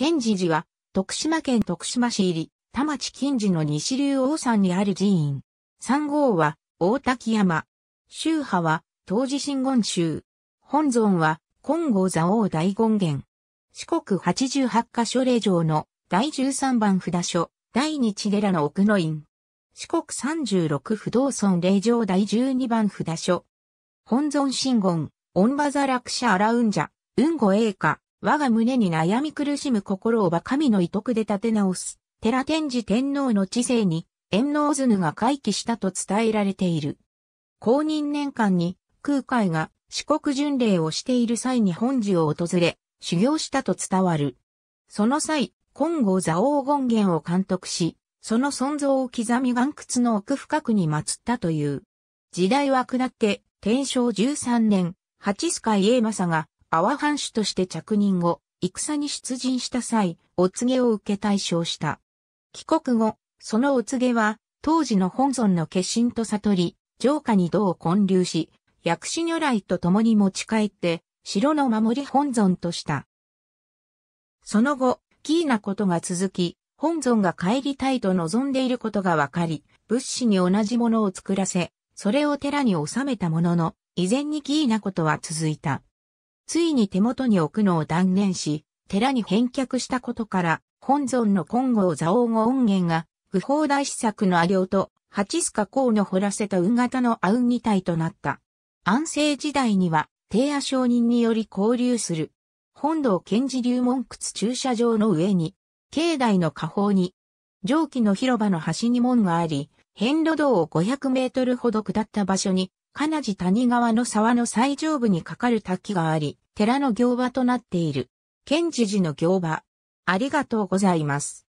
賢治寺は、徳島県徳島市入り、田町近寺の西流王山にある寺院。三号は、大滝山。宗派は、東寺真言宗。本尊は、金剛座王大権現。四国八十八箇所霊場の第十三番札所、第日寺の奥の院。四国三十六不動尊霊場第十二番札所。本尊真言、御馬座落車アラウンジャ、雲護栄華、我が胸に悩み苦しむ心をば神の遺徳で立て直す、寺天智天皇の知性に、炎能図が回帰したと伝えられている。公認年間に、空海が四国巡礼をしている際に本寺を訪れ、修行したと伝わる。その際、金剛座王権現を監督し、その尊像を刻み岩窟の奥深くに祀ったという。時代は下って、天正13年、八須海政が阿波藩主として着任後、戦に出陣した際、お告げを受け対象した。帰国後、そのお告げは、当時の本尊の化身と悟り、城下に同建立し、薬師如来と共に持ち帰って、城の守り本尊とした。その後、キーなことが続き、本尊が帰りたいと望んでいることが分かり、仏師に同じものを作らせ、それを寺に収めたものの、依然にキーなことは続いた。ついに手元に置くのを断念し、寺に返却したことから、本尊の金剛座王語音源が、不法大師作の阿行と、八須賀公の掘らせた運型の阿運二体となった。安政時代には、帝阿商人により交流する。本堂賢治流門窟駐車場の上に、境内の下方に、蒸気の広場の端に門があり、変路道を500メートルほど下った場所に、金地谷川の沢の最上部にかかる滝があり、寺の行場となっている。県知事の行場。ありがとうございます。